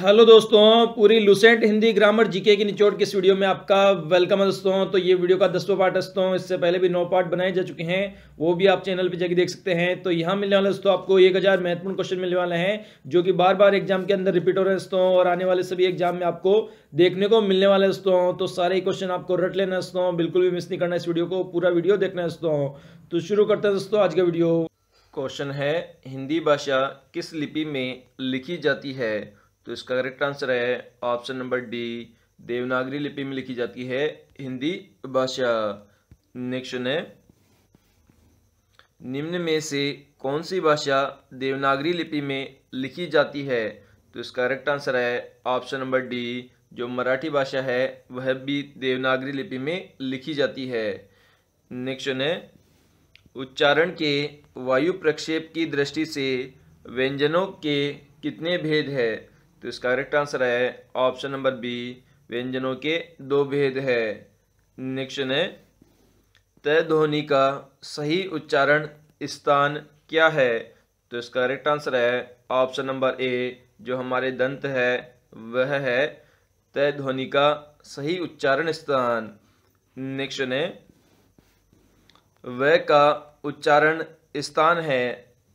hello दोस्तों पूरी Lucent Hindi grammar GK की निचोड़ किस वीडियो में आपका वेलकम है दोस्तों तो ये वीडियो का दसवा पार्ट दोस्तों इससे पहले भी नौ पार्ट बनाए जा चुके हैं वो भी आप चैनल पे जाके देख सकते हैं तो यहाँ मिलने वाले दोस्तों आपको एक हज़ार महत्वपूर्ण क्वेश्चन मिलने वाले हैं जो कि बार बार एग्जाम के अंदर रिपीट हो रहे दोस्तों और आने वाले सभी एग्जाम में आपको देखने को मिलने वाले दोस्तों तो सारे क्वेश्चन आपको रट लेना दोस्तों बिल्कुल भी मिस नहीं करना इस वीडियो को पूरा वीडियो देखना दोस्तों तो शुरू करते हैं दोस्तों आज का वीडियो क्वेश्चन है हिंदी भाषा किस लिपि में लिखी जाती है तो इसका करेक्ट आंसर है ऑप्शन नंबर डी देवनागरी लिपि में लिखी जाती है हिंदी भाषा नेक्स्ट है निम्न में से कौन सी भाषा देवनागरी लिपि में लिखी जाती है तो इसका करेक्ट आंसर है ऑप्शन नंबर डी जो मराठी भाषा है वह भी देवनागरी लिपि में लिखी जाती है नेक्स्ट है उच्चारण के वायु प्रक्षेप की दृष्टि से व्यंजनों के कितने भेद है तो इसका करेक्ट आंसर है ऑप्शन नंबर बी व्यंजनों के दो भेद है नेक्स्ट है तय ध्वनि का सही उच्चारण स्थान क्या है तो इसका करेक्ट आंसर है ऑप्शन नंबर ए जो हमारे दंत है वह है तय ध्वनि का सही उच्चारण स्थान नेक्स्ट ने वह का उच्चारण स्थान है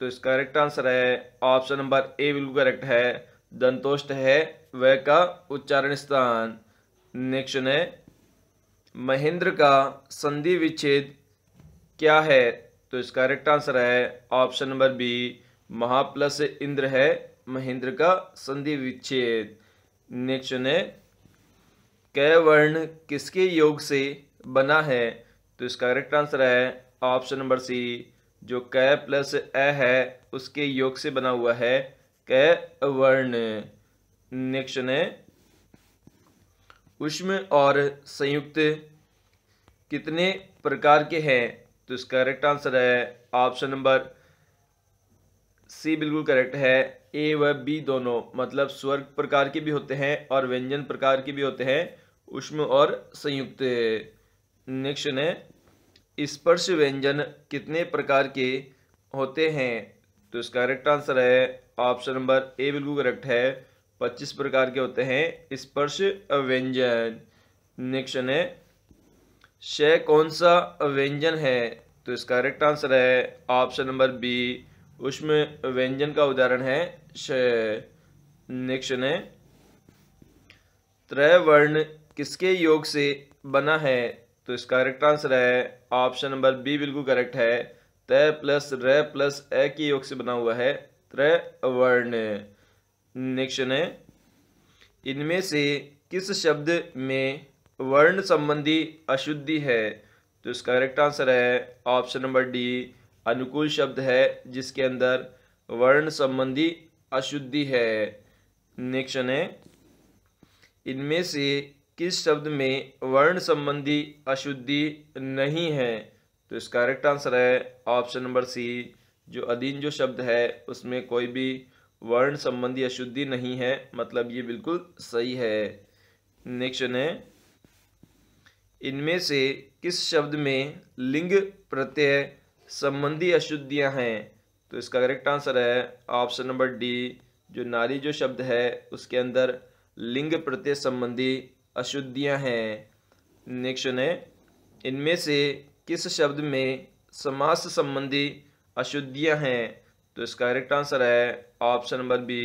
तो इसका करेक्ट आंसर है ऑप्शन नंबर ए बिल्कुल करेक्ट है दंतोष्ट है व का उच्चारण स्थान नेक्स्ट है महेंद्र का संधि विच्छेद क्या है तो इसका करेक्ट आंसर है ऑप्शन नंबर बी महाप्लस इंद्र है महेंद्र का संधि विच्छेद नेक्स्ट है कै वर्ण किसके योग से बना है तो इसका करेक्ट आंसर है ऑप्शन नंबर सी जो कै प्लस ए है उसके योग से बना हुआ है के वर्ण नेक्स्ट है उष्म और संयुक्त कितने प्रकार के हैं तो इसका करेक्ट आंसर है ऑप्शन नंबर सी बिल्कुल करेक्ट है ए व बी दोनों मतलब स्वर्ग प्रकार के भी होते हैं और व्यंजन प्रकार के भी होते हैं उष्म और संयुक्त नेक्स्ट है स्पर्श व्यंजन कितने प्रकार के होते हैं तो इसका करेक्ट आंसर है ऑप्शन नंबर ए बिल्कुल करेक्ट है पच्चीस प्रकार के होते हैं स्पर्श व्यंजन नेक्स्ट है शय कौन सा व्यंजन है तो इसका करेक्ट आंसर है ऑप्शन नंबर बी उष्म व्यंजन का उदाहरण है शय नेक्स्ट है त्रय वर्ण किसके योग से बना है तो इसका करेक्ट आंसर है ऑप्शन नंबर बी बिल्कुल करेक्ट है तय प्लस र प्लस ए के योग से बना हुआ है त्रय वर्ण नेक्स्ट है इनमें से किस शब्द में वर्ण संबंधी अशुद्धि है तो इसका करेक्ट आंसर है ऑप्शन नंबर डी अनुकूल शब्द है जिसके अंदर वर्ण संबंधी अशुद्धि है नेक्स्ट है इनमें से किस शब्द में वर्ण संबंधी अशुद्धि नहीं है तो इसका करेक्ट आंसर है ऑप्शन नंबर सी जो अधीन जो शब्द है उसमें कोई भी वर्ण संबंधी अशुद्धि नहीं है मतलब ये बिल्कुल सही है नेक्स्ट है इनमें से किस शब्द में लिंग प्रत्यय संबंधी अशुद्धियां हैं तो इसका करेक्ट आंसर है ऑप्शन नंबर डी जो नारी जो शब्द है उसके अंदर लिंग प्रत्यय संबंधी अशुद्धियां हैं नेक्स्ट है इनमें से किस शब्द में समास संबंधी अशुद्धियाँ हैं तो इसका करेक्ट आंसर है ऑप्शन नंबर बी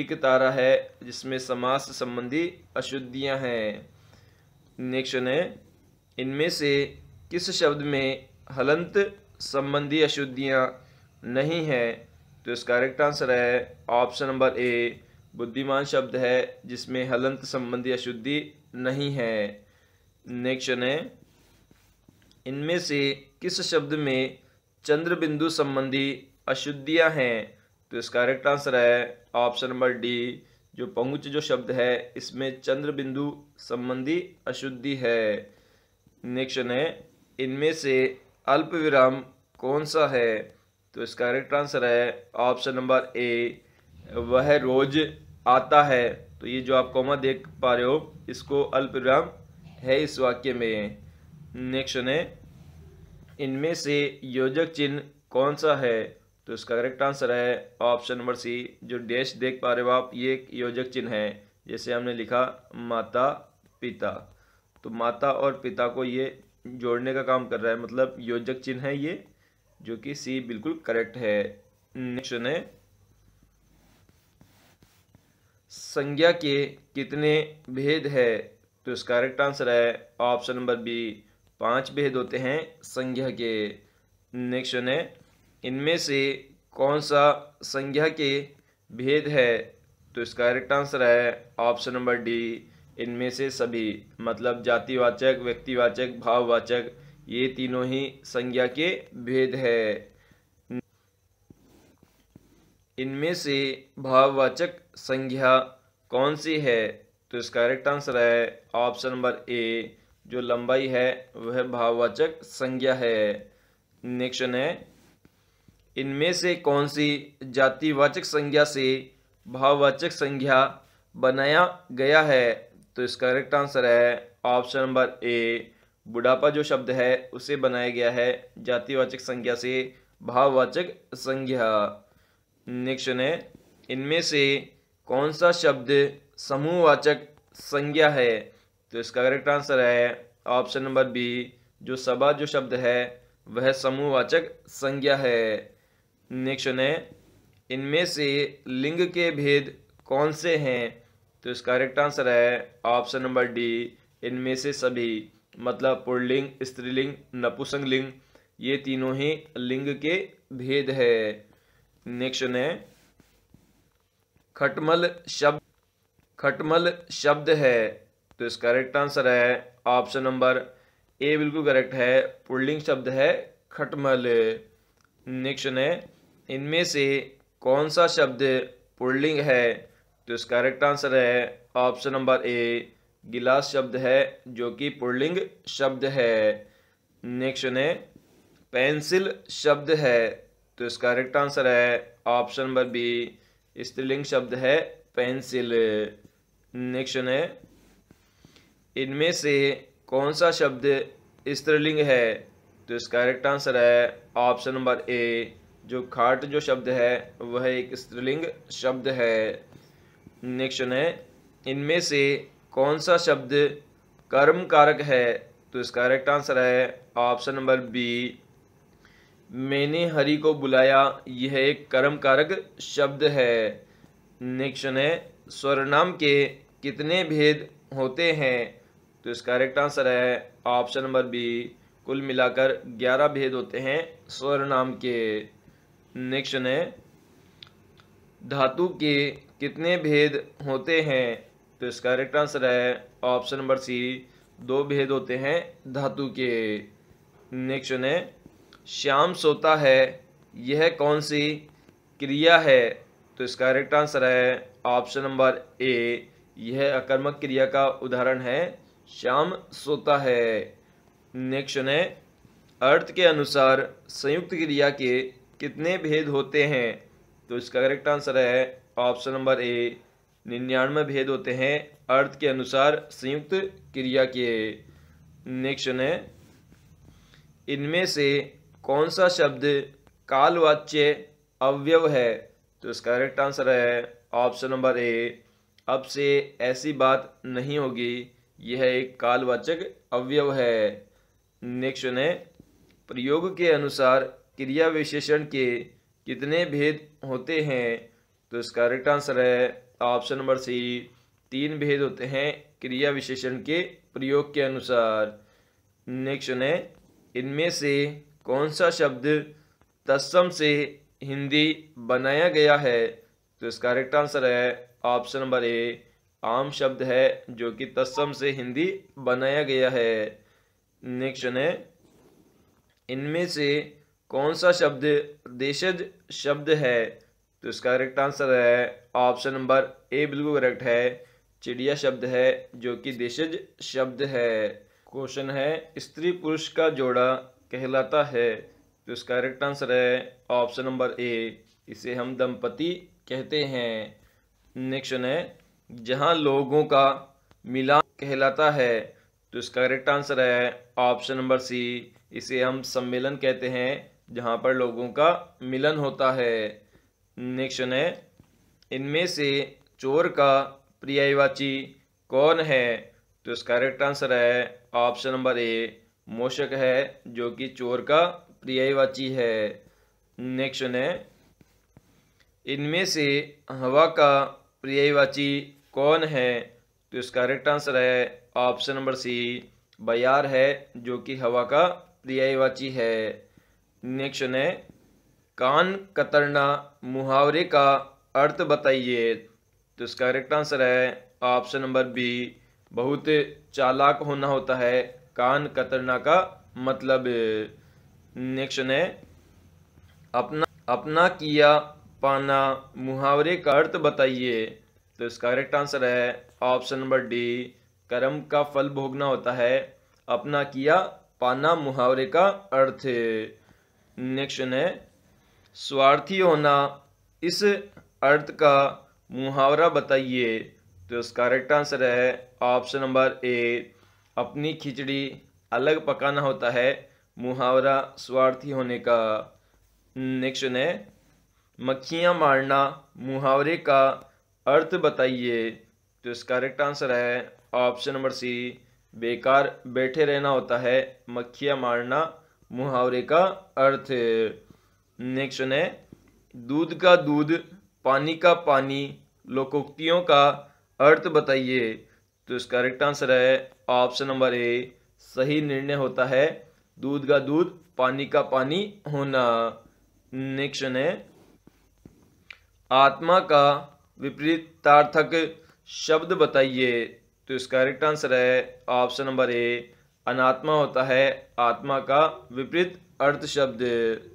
एक तारा है जिसमें समास संबंधी अशुद्धियाँ हैं नेक्स्ट है इनमें से किस शब्द में हलंत संबंधी अशुद्धियाँ नहीं हैं तो इसका करेक्ट आंसर है ऑप्शन नंबर ए बुद्धिमान शब्द है जिसमें हलंत संबंधी अशुद्धि नहीं है नेक्स्ट है इनमें से किस शब्द में चंद्र बिंदु संबंधी अशुद्धियां हैं तो इसका करेक्ट आंसर है ऑप्शन नंबर डी जो पंगुच जो शब्द है इसमें चंद्र बिंदु संबंधी अशुद्धि है नेक्स्ट है इनमें से अल्प विराम कौन सा है तो इसका करेक्ट आंसर है ऑप्शन नंबर ए वह रोज आता है तो ये जो आप कॉमा देख पा रहे हो इसको अल्प विराम है इस वाक्य में नेक्स्ट है इनमें से योजक चिन्ह कौन सा है तो इसका करेक्ट आंसर है ऑप्शन नंबर सी जो डैश देख पा रहे हो आप ये एक योजक चिन्ह है जैसे हमने लिखा माता पिता तो माता और पिता को ये जोड़ने का काम कर रहा है मतलब योजक चिन्ह है ये जो कि सी बिल्कुल करेक्ट है नेक्स्ट है संज्ञा के कितने भेद है तो इसका करेक्ट आंसर है ऑप्शन नंबर बी पांच भेद होते हैं संज्ञा के नेक्स्ट है इनमें से कौन सा संज्ञा के भेद है तो इसका करेक्ट आंसर है ऑप्शन नंबर डी इनमें से सभी मतलब जातिवाचक व्यक्तिवाचक भाववाचक ये तीनों ही संज्ञा के भेद है इनमें से भाववाचक संज्ञा कौन सी है तो इसका करेक्ट आंसर है ऑप्शन नंबर ए जो लंबाई है वह भाववाचक संज्ञा है नेक्स्ट है इनमें से कौन सी जातिवाचक संज्ञा से भाववाचक संज्ञा बनाया गया है तो इसका करेक्ट आंसर है ऑप्शन नंबर ए बुढ़ापा जो शब्द है उसे बनाया गया है जातिवाचक संज्ञा से भाववाचक संज्ञा नेक्शन है इनमें से कौन सा शब्द समूहवाचक संज्ञा है तो इसका करेक्ट आंसर है ऑप्शन नंबर बी जो सभा जो शब्द है वह समूहवाचक संज्ञा है नेक्स्ट है इनमें से लिंग के भेद कौन से हैं तो इसका करेक्ट आंसर है ऑप्शन नंबर डी इनमें से सभी मतलब पुरलिंग स्त्रीलिंग नपुसंग लिंग ये तीनों ही लिंग के भेद है नेक्स्ट है खटमल शब्द खटमल शब्द है तो इसका करेक्ट आंसर है ऑप्शन नंबर ए बिल्कुल करेक्ट है पुल्डिंग शब्द है खटमल नेक्स्ट है इनमें से कौन सा शब्द पुल्डिंग है तो इसका करेक्ट आंसर है ऑप्शन नंबर ए गिलास शब्द है जो कि पुल्डिंग शब्द है नेक्स्ट है पेंसिल शब्द है तो इसका करेक्ट आंसर है ऑप्शन नंबर बी स्त्रीलिंग शब्द है पेंसिल नेक्स्ट है इनमें से कौन सा शब्द स्त्रीलिंग है तो इसका करेक्ट आंसर है ऑप्शन नंबर ए जो खाट जो शब्द है वह एक स्त्रीलिंग शब्द है नेक्स्ट है इनमें से कौन सा शब्द कर्म कारक है तो इसका करेक्ट आंसर है ऑप्शन नंबर बी मैंने हरि को बुलाया यह एक कर्म कारक शब्द है नेक्स्ट है स्वर्णाम के कितने भेद होते हैं तो इसका करेक्ट आंसर है ऑप्शन नंबर बी कुल मिलाकर ग्यारह भेद होते हैं स्वर नाम के नेक्स्ट है धातु के कितने भेद होते हैं तो इसका करेक्ट आंसर है ऑप्शन नंबर सी दो भेद होते हैं धातु के नेक्स्ट है श्याम सोता है यह कौन सी क्रिया है तो इसका करेक्ट आंसर है ऑप्शन नंबर ए यह अकर्मक क्रिया का उदाहरण है शाम सोता है नेक्शन है अर्थ के अनुसार संयुक्त क्रिया के कितने भेद होते हैं तो इसका करेक्ट आंसर है ऑप्शन नंबर ए निन्यानवे भेद होते हैं अर्थ के अनुसार संयुक्त क्रिया के नेक्शन है इनमें से कौन सा शब्द कालवाच्य अवयव है तो इसका करेक्ट आंसर है ऑप्शन नंबर ए अब से ऐसी बात नहीं होगी यह एक कालवाचक अवयव है नेक्स्ट ने प्रयोग के अनुसार क्रिया विशेषण के कितने भेद होते हैं तो इसका करेक्ट आंसर है ऑप्शन नंबर सी तीन भेद होते हैं क्रिया विशेषण के प्रयोग के अनुसार नेक्स्ट है इनमें से कौन सा शब्द तस्सम से हिंदी बनाया गया है तो इसका करेक्ट आंसर है ऑप्शन नंबर ए आम शब्द है जो कि तस्सम से हिंदी बनाया गया है नेक्स्ट है इनमें से कौन सा शब्द देशज शब्द है तो इसका करेक्ट आंसर है ऑप्शन नंबर ए बिल्कुल करेक्ट है चिड़िया शब्द है जो कि देशज शब्द है क्वेश्चन है स्त्री पुरुष का जोड़ा कहलाता है तो इसका करेक्ट आंसर है ऑप्शन नंबर ए इसे हम दंपति कहते हैं नेक्स्ट है जहाँ लोगों का मिलान कहलाता है तो इसका करेक्ट आंसर है ऑप्शन नंबर सी इसे हम सम्मेलन कहते हैं जहाँ पर लोगों का मिलन होता है नेक्स्ट है इनमें से चोर का प्रियवाची कौन है तो इसका करेक्ट आंसर है ऑप्शन नंबर ए मोशक है जो कि चोर का प्रियवाची है नेक्स्ट है इनमें से हवा का प्रियवाची कौन है तो इसका करेक्ट आंसर है ऑप्शन नंबर सी बयार है जो कि हवा का पर्यायवाची है नेक्स्ट है कान कतरना मुहावरे का अर्थ बताइए तो इसका करेक्ट आंसर है ऑप्शन नंबर बी बहुत चालाक होना होता है कान कतरना का मतलब नेक्स्ट है अपना अपना किया पाना मुहावरे का अर्थ बताइए तो इसका करेक्ट आंसर है ऑप्शन नंबर डी कर्म का फल भोगना होता है अपना किया पाना मुहावरे का अर्थ नेक्स्ट है स्वार्थी होना इस अर्थ का मुहावरा बताइए तो इसका करेक्ट आंसर है ऑप्शन नंबर ए अपनी खिचड़ी अलग पकाना होता है मुहावरा स्वार्थी होने का नेक्स्ट है मक्खियां मारना मुहावरे का अर्थ बताइए तो इसका करेक्ट आंसर है ऑप्शन नंबर सी बेकार बैठे रहना होता है मक्खियाँ मारना मुहावरे का अर्थ नेक्स्ट है दूध का दूध पानी का पानी लोकोक्तियों का अर्थ बताइए तो इसका करेक्ट आंसर है ऑप्शन नंबर ए सही निर्णय होता है दूध का दूध पानी का पानी होना नेक्स्ट है आत्मा का विपरीतार्थक शब्द बताइए तो इसका करेक्ट आंसर है ऑप्शन नंबर ए अनात्मा होता है आत्मा का विपरीत अर्थ शब्द